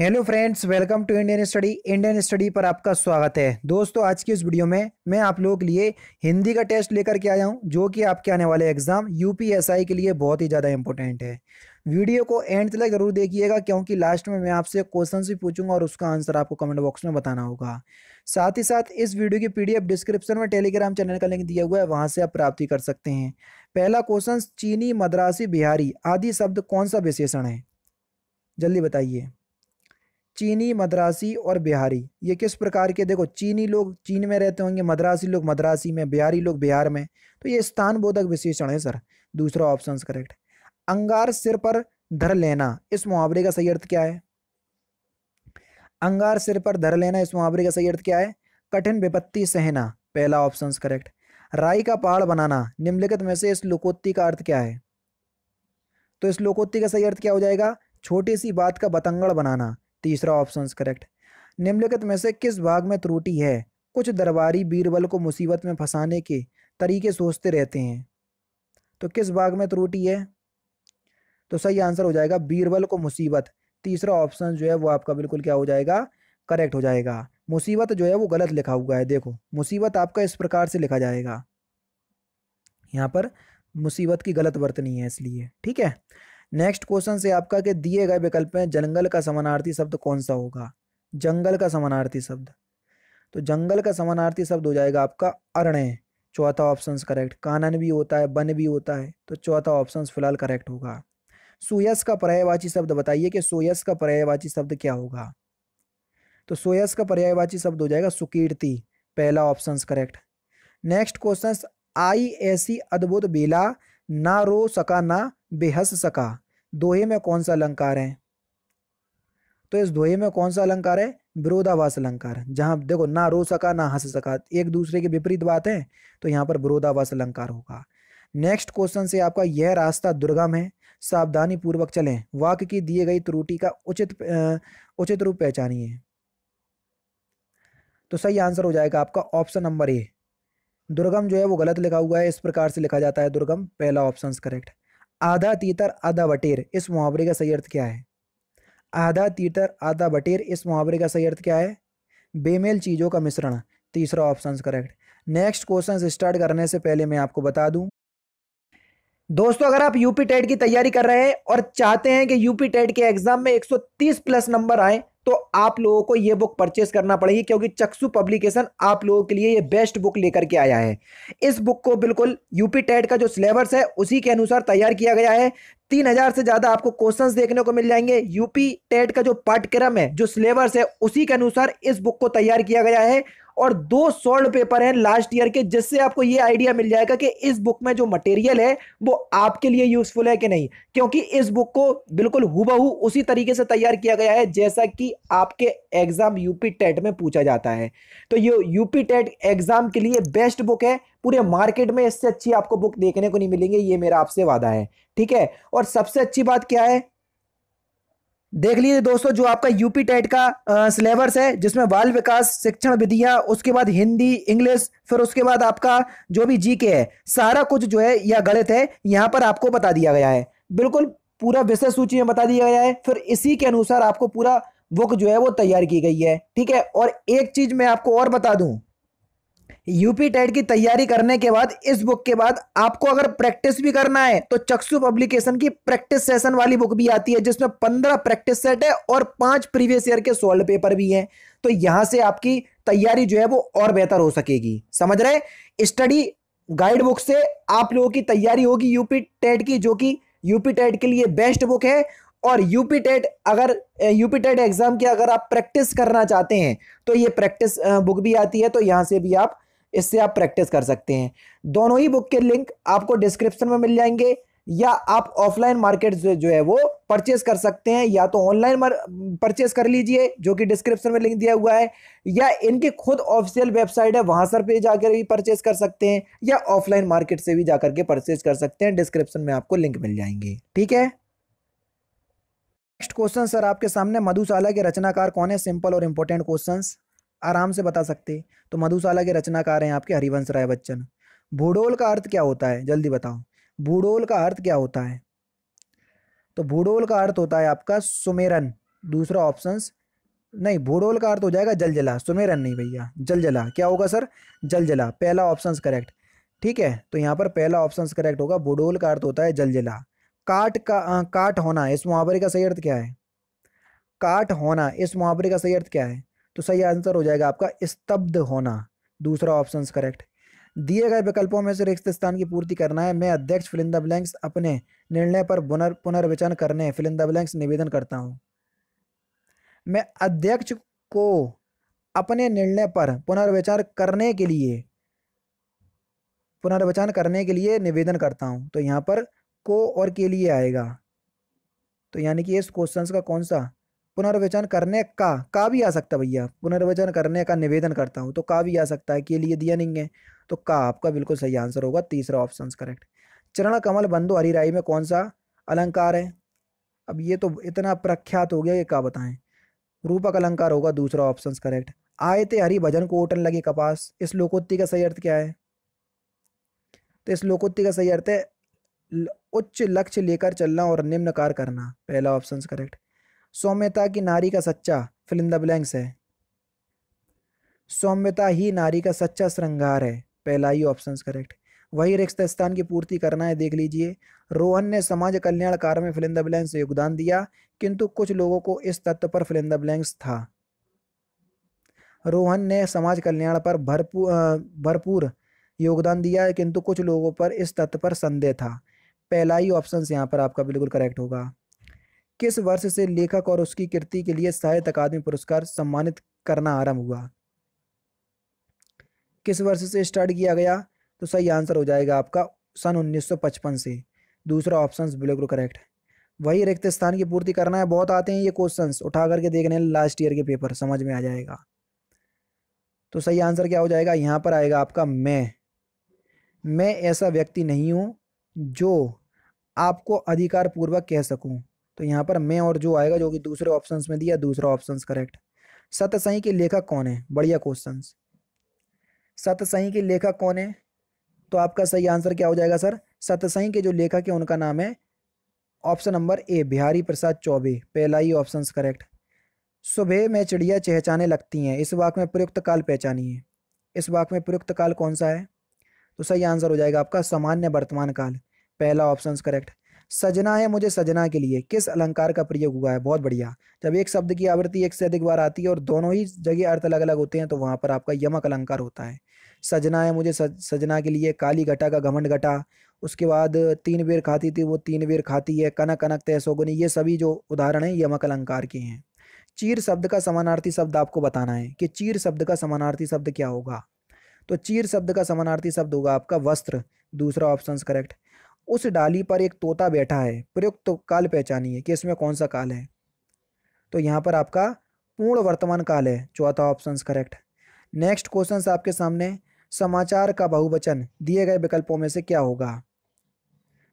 hello friends welcome to Indian study Indian study पर आपका स्वागत है दोस्तों आज की इस वीडियो में मैं आप लोगों के लिए हिंदी का टेस्ट लेकर के आया हूं जो कि आपके आने वाले एग्जाम यूपीएसआई के लिए बहुत ही ज़्यादा इंपॉर्टेंट है वीडियो को एंड तक जरूर देखिएगा क्योंकि लास्ट में मैं आपसे क्वेश्चन भी पूछूंगा और उसका आंसर आपको कमेंट बॉक्स में बताना होगा साथ ही साथ इस वीडियो की पी डिस्क्रिप्शन में टेलीग्राम चैनल का लिंक दिया हुआ है वहाँ से आप प्राप्ति कर सकते हैं पहला क्वेश्चन चीनी मद्रासी बिहारी आदि शब्द कौन सा विशेषण है जल्दी बताइए चीनी मद्रासी और बिहारी ये किस प्रकार के देखो चीनी लोग चीन में रहते होंगे मद्रासी लोग मद्रासी में बिहारी लोग बिहार में तो ये स्थान बोधक विशेषण है सर दूसरा ऑप्शन करेक्ट अंगार सिर पर धर लेना इस मुहावरे का सही अर्थ क्या है अंगार सिर पर धर लेना इस मुहावरे का सही अर्थ क्या है कठिन विपत्ति सहना पहला ऑप्शन करेक्ट राई का पहाड़ बनाना निम्नलिखित में से इस लोकोत्ती का अर्थ क्या है तो इस लोकोत्ती का सही अर्थ क्या हो जाएगा छोटी सी बात का बतंगड़ बनाना तीसरा ऑप्शन करेक्ट निम्नलिखित में से किस भाग में त्रुटि है कुछ दरबारी बीरबल को मुसीबत में फंसाने के तरीके सोचते रहते हैं तो किस भाग में त्रुटि है तो सही आंसर हो जाएगा बीरबल को मुसीबत तीसरा ऑप्शन जो है वो आपका बिल्कुल क्या हो जाएगा करेक्ट हो जाएगा मुसीबत जो है वो गलत लिखा हुआ है देखो मुसीबत आपका इस प्रकार से लिखा जाएगा यहाँ पर मुसीबत की गलत वर्तनी है इसलिए ठीक है नेक्स्ट क्वेश्चन से आपका के दिए गए विकल्प में जंगल का समानार्थी शब्द कौन सा होगा जंगल का समानार्थी शब्द तो जंगल का समानार्थी शब्द हो जाएगा आपका अरण्य चौथा ऑप्शन करेक्ट कानन भी होता है वन भी होता है तो चौथा ऑप्शन फिलहाल करेक्ट होगा सोयस का पर्यायवाची शब्द बताइए कि सोयस का पर्यायवाची शब्द क्या होगा तो सोयस का पर्यायवाची शब्द हो जाएगा सुकीर्ति पहला ऑप्शन करेक्ट नेक्स्ट क्वेश्चन आई ऐसी अद्भुत बेला ना रो सका ना बेहस सका दोहे में कौन सा अलंकार है तो इस दोहे में कौन सा अलंकार है विरोधावास अलंकार जहां देखो ना रो सका ना हंस सका एक दूसरे के विपरीत बात है तो यहां पर विरोधावास अलंकार होगा नेक्स्ट क्वेश्चन से आपका यह रास्ता दुर्गम है सावधानी पूर्वक चलें वाक्य की दिए गई त्रुटि का उचित उचित रूप पहचानिए तो सही आंसर हो जाएगा आपका ऑप्शन नंबर ए दुर्गम जो है वो गलत लिखा हुआ है इस प्रकार से लिखा जाता है दुर्गम पहला ऑप्शन करेक्ट आधा तीतर आधा बटेर इस मुहावरे का सही अर्थ क्या है आधा तीतर आधा बटेर इस मुहावरे का सही अर्थ क्या है बेमेल चीज़ों का मिश्रण तीसरा option correct next question start करने से पहले मैं आपको बता दूं दोस्तों अगर आप यूपी टेट की तैयारी कर रहे हैं और चाहते हैं कि यूपी टेट के एग्जाम में 130 प्लस नंबर आए तो आप लोगों को ये बुक परचेस करना पड़ेगी क्योंकि चक्सु पब्लिकेशन आप लोगों के लिए ये बेस्ट बुक लेकर के आया है इस बुक को बिल्कुल यूपी टेट का जो सिलेबस है उसी के अनुसार तैयार किया गया है तीन हजार से ज्यादा आपको क्वेश्चंस देखने को मिल जाएंगे यूपी टेट का जो पाठ्यक्रम है जो सिलेबस है उसी के अनुसार इस बुक को तैयार किया गया है और दो सोल्ड पेपर हैं लास्ट ईयर के जिससे आपको ये आइडिया मिल जाएगा कि इस बुक में जो मटेरियल है वो आपके लिए यूजफुल है कि नहीं क्योंकि इस बुक को बिल्कुल हुबहू उसी तरीके से तैयार किया गया है जैसा कि आपके एग्जाम यूपी टेट में पूछा जाता है तो ये यूपी टेट एग्जाम के लिए बेस्ट बुक है पूरे मार्केट में इससे अच्छी आपको बुक देखने को नहीं मिलेंगे ये मेरा आपसे वादा है ठीक है और सबसे अच्छी बात क्या है देख लीजिए दोस्तों जो आपका यूपी टेट का सिलेबस है जिसमें बाल विकास शिक्षण विधियां उसके बाद हिंदी इंग्लिश फिर उसके बाद आपका जो भी जी के है सारा कुछ जो है यह गणित है यहाँ पर आपको बता दिया गया है बिल्कुल पूरा विषय सूची में बता दिया गया है फिर इसी के अनुसार आपको पूरा बुक जो है वो तैयार की गई है ठीक है और एक चीज मैं आपको और बता दूं यूपी टेट की तैयारी करने के बाद इस बुक के बाद आपको अगर प्रैक्टिस भी करना है तो चक्सु पब्लिकेशन की प्रैक्टिस सेशन वाली बुक भी आती है जिसमें पंद्रह प्रैक्टिस सेट है और पांच प्रीवियस ईयर के सोल्ड पेपर भी हैं तो यहां से आपकी तैयारी जो है वो और बेहतर हो सकेगी समझ रहे स्टडी गाइड बुक से आप लोगों की तैयारी होगी यूपी टेट की जो कि यूपी टेट के लिए बेस्ट बुक है और यूपी टेट अगर यूपी टेट एग्ज़ाम की अगर आप प्रैक्टिस करना चाहते हैं तो ये प्रैक्टिस बुक भी आती है तो यहाँ से भी आप इससे आप प्रैक्टिस कर सकते हैं दोनों ही बुक के लिंक आपको डिस्क्रिप्शन में मिल जाएंगे या आप ऑफलाइन मार्केट जो, जो है वो परचेस कर सकते हैं या तो ऑनलाइन परचेस कर लीजिए जो कि डिस्क्रिप्शन में लिंक दिया हुआ है या इनकी खुद ऑफिशियल वेबसाइट है वहां सर पे जाकर भी परचेस कर सकते हैं या ऑफलाइन मार्केट से भी जाकर के परचेस कर सकते हैं डिस्क्रिप्शन में आपको लिंक मिल जाएंगे ठीक है नेक्स्ट क्वेश्चन सर आपके सामने मधुशाला के रचनाकार कौन है सिंपल और इम्पोर्टेंट क्वेश्चन आराम से बता सकते तो मधुशाला के रचनाकार हैं आपके हरिवंश राय बच्चन भूडोल का अर्थ क्या होता है जल्दी बताओ भूडोल का अर्थ क्या होता है तो भूडोल का अर्थ होता है आपका सुमेरन दूसरा ऑप्शन नहीं भूडोल का अर्थ हो जाएगा जलजला सुमेरन नहीं भैया जलजला क्या होगा सर जलजला पहला ऑप्शन करेक्ट ठीक है तो यहाँ पर पहला ऑप्शन करेक्ट होगा भूडोल का अर्थ होता है जलजला काट का आ, काट होना इस मुहावरे का सही अर्थ क्या है काट होना इस मुहावरे का सही अर्थ क्या है तो सही आंसर हो जाएगा आपका स्तब्ध होना दूसरा ऑप्शन करेक्ट दिए गए विकल्पों में से रिक्त स्थान की पूर्ति करना है मैं अध्यक्ष फिलिंदा ब्लैंक्स अपने निर्णय पर पुनर् पुनर्विचन करने फिलिंदा ब्लैंक्स निवेदन करता हूँ मैं अध्यक्ष को अपने निर्णय पर पुनर्विचार करने के लिए पुनर्विचार करने के लिए निवेदन करता हूँ तो यहाँ पर को और के लिए आएगा तो यानी कि इस क्वेश्चन का कौन सा पुनर्वचन करने का का भी आ सकता भैया पुनर्वचन करने का निवेदन करता हूँ तो का भी आ सकता है के लिए दिया नहीं है तो का आपका बिल्कुल सही आंसर होगा तीसरा ऑप्शन करेक्ट चरण कमल बंधु हरिराई में कौन सा अलंकार है अब ये तो इतना प्रख्यात हो गया कि का बताएं रूपक अलंकार होगा दूसरा ऑप्शन करेक्ट आए थे हरि भजन को ओटन लगे कपास इस लोकोत्ति का सही अर्थ क्या है तो इस लोकोत्ति का सही अर्थ है उच्च लक्ष्य लेकर चलना और निम्न कार्य करना पहला ऑप्शन करेक्ट सौम्यता की नारी का सच्चा फिल ब्लैंक्स है सौम्यता ही नारी का सच्चा श्रृंगार है पहला ही ऑप्शन करेक्ट वही रिक्त स्थान की पूर्ति करना है देख लीजिए रोहन ने समाज कल्याण कार्य में फिलिंदा ब्लैंक्स योगदान दिया किंतु कुछ लोगों को इस तत्व पर फिलिंदा ब्लैंक्स था रोहन ने समाज कल्याण पर भरपूर भरपूर योगदान दिया किंतु कुछ लोगों पर इस तत्व पर संदेह था पहला ही ऑप्शन यहाँ पर आपका बिल्कुल करेक्ट होगा किस वर्ष से लेखक और उसकी कृति के लिए साहित्य अकादमी पुरस्कार सम्मानित करना आरंभ हुआ किस वर्ष से स्टार्ट किया गया तो सही आंसर हो जाएगा आपका सन 1955 से दूसरा ऑप्शन बिल्कुल करेक्ट वही रिक्त स्थान की पूर्ति करना है बहुत आते हैं ये क्वेश्चन उठा करके देखने लास्ट ईयर के पेपर समझ में आ जाएगा तो सही आंसर क्या हो जाएगा यहाँ पर आएगा आपका मैं मैं ऐसा व्यक्ति नहीं हूँ जो आपको अधिकार पूर्वक कह सकूं तो यहाँ पर मैं और जो आएगा जो कि दूसरे ऑप्शंस में दिया दूसरा ऑप्शंस करेक्ट सतसई के लेखक कौन है बढ़िया क्वेश्चन सतसई के लेखक कौन है तो आपका सही आंसर क्या हो जाएगा सर सतसई के जो लेखक है उनका नाम है option number A Bihari Prasad Chaubey पहला ही ऑप्शन करेक्ट सुबह में चिड़िया चहचाने लगती हैं इस वाक में प्रयुक्त काल पहचानिए इस वाक में प्रयुक्त काल कौन सा है तो सही आंसर हो जाएगा आपका सामान्य वर्तमान काल पहला ऑप्शन करेक्ट सजना है मुझे सजना के लिए किस अलंकार का प्रयोग हुआ है बहुत बढ़िया जब एक शब्द की आवृत्ति एक से अधिक बार आती है और दोनों ही जगह अर्थ अलग अलग होते हैं तो वहां पर आपका यमक अलंकार होता है सजना है मुझे सजना के लिए काली घटा का घमंड घटा उसके बाद तीन बेर खाती थी वो तीन बेर खाती है कनक कनक तय सोगुनी ये सभी जो उदाहरण है यमक अलंकार के हैं चीर शब्द का समानार्थी शब्द आपको बताना है कि चीर शब्द का समानार्थी शब्द क्या होगा तो चीर शब्द का समानार्थी शब्द होगा आपका वस्त्र दूसरा ऑप्शन करेक्ट उस डाली पर एक तोता बैठा है प्रयुक्त तो काल पहचानिए कि इसमें कौन सा काल है तो यहाँ पर आपका पूर्ण वर्तमान काल है चौथा ऑप्शन करेक्ट नेक्स्ट क्वेश्चन आपके सामने समाचार का बहुवचन दिए गए विकल्पों में से क्या होगा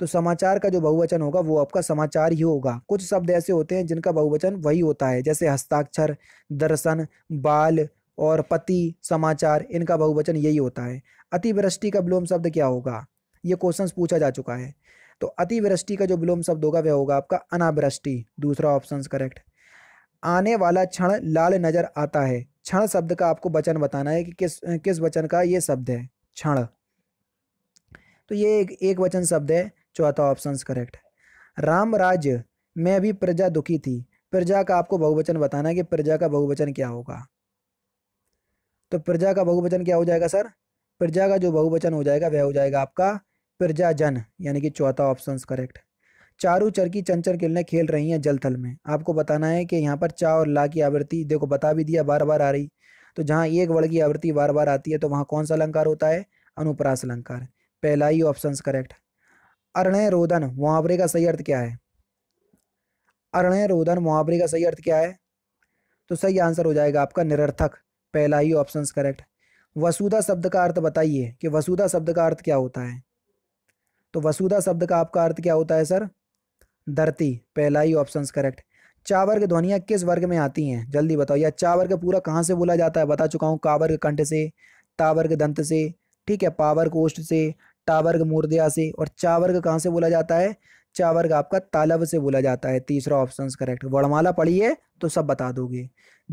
तो समाचार का जो बहुवचन होगा वो आपका समाचार ही होगा कुछ शब्द ऐसे होते हैं जिनका बहुवचन वही होता है जैसे हस्ताक्षर दर्शन बाल और पति समाचार इनका बहुवचन यही होता है अतिवृष्टि का विलोम शब्द क्या होगा ये क्वेश्चन पूछा जा चुका है तो अतिवृष्टि का जो विलोम शब्द होगा वह होगा आपका अनावृष्टि दूसरा ऑप्शन करेक्ट आने वाला क्षण लाल नजर आता है क्षण शब्द का आपको वचन बताना है कि किस किस वचन का ये शब्द है क्षण तो ये एक एक वचन शब्द है चौथा ऑप्शन करेक्ट राम राज्य में भी प्रजा दुखी थी प्रजा का आपको बहुवचन बताना है कि प्रजा का बहुवचन क्या होगा तो प्रजा का बहुवचन क्या हो जाएगा सर प्रजा का जो बहुवचन हो जाएगा वह हो जाएगा आपका प्रजाजन यानी कि चौथा ऑप्शन करेक्ट चारू चरकी चंचर किरणें खेल रही हैं जलथल में आपको बताना है कि यहाँ पर चा और ला की आवृत्ति देखो बता भी दिया बार बार आ रही तो जहाँ एक वर्ण की आवृत्ति बार बार आती है तो वहाँ कौन सा अलंकार होता है अनुप्रास अलंकार पहला ही ऑप्शन करेक्ट अरणय रोदन मुहावरे का सही अर्थ क्या है अरणय रोदन मुहावरे का सही अर्थ क्या है तो सही आंसर हो जाएगा आपका निरर्थक पहला ही ऑप्शन करेक्ट वसुधा शब्द का अर्थ बताइए कि वसुधा शब्द का अर्थ क्या होता है तो वसुधा शब्द का आपका अर्थ क्या होता है सर धरती पहला ही ऑप्शन करेक्ट चावर वर्ग ध्वनियाँ किस वर्ग में आती हैं जल्दी बताओ या चावर वर्ग पूरा कहाँ से बोला जाता है बता चुका हूँ कावर के कंठ से ता के दंत से ठीक है पावर कोष्ठ से टावर वर्ग से और चावर्ग कहाँ से बोला जाता है चावर्ग आपका तालब से बोला जाता है तीसरा ऑप्शन करेक्ट वर्णमाला पढ़िए तो सब बता दोगे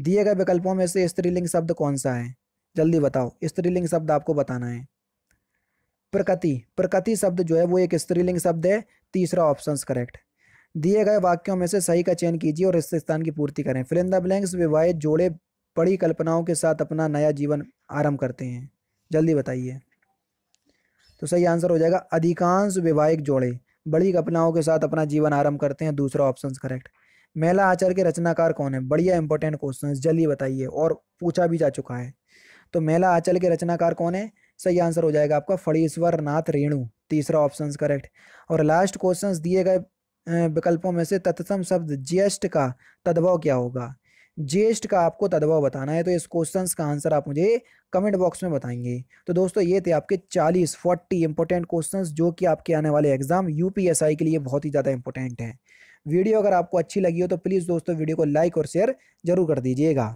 दिए गए विकल्पों में से स्त्रीलिंग शब्द कौन सा है जल्दी बताओ स्त्रीलिंग शब्द आपको बताना है प्रकृति प्रकृति शब्द जो है वो एक स्त्रीलिंग शब्द है तीसरा ऑप्शन करेक्ट दिए गए वाक्यों में से सही का चयन कीजिए और स्थान की पूर्ति करें फिल द ब्लैंक्स विवाहित जोड़े बड़ी कल्पनाओं के साथ अपना नया जीवन आरंभ करते हैं जल्दी बताइए तो सही आंसर हो जाएगा अधिकांश विवाहिक जोड़े बड़ी कल्पनाओं के साथ अपना जीवन आरंभ करते हैं दूसरा ऑप्शन करेक्ट महिला आचार के रचनाकार कौन है बढ़िया इंपॉर्टेंट क्वेश्चन जल्दी बताइए और पूछा भी जा चुका है तो महिला आचार के रचनाकार कौन है सही आंसर हो जाएगा आपका फड़ीश्वर नाथ रेणु तीसरा ऑप्शन करेक्ट और लास्ट क्वेश्चन दिए गए विकल्पों में से तत्सम शब्द ज्येष्ठ का तद्भव क्या होगा ज्येष्ठ का आपको तद्भव बताना है तो इस क्वेश्चंस का आंसर आप मुझे कमेंट बॉक्स में बताएंगे तो दोस्तों ये थे आपके 40 40 इंपॉर्टेंट क्वेश्चंस जो कि आपके आने वाले एग्जाम यूपीएसआई के लिए बहुत ही ज़्यादा इंपॉर्टेंट हैं वीडियो अगर आपको अच्छी लगी हो तो प्लीज़ दोस्तों वीडियो को लाइक और शेयर जरूर कर दीजिएगा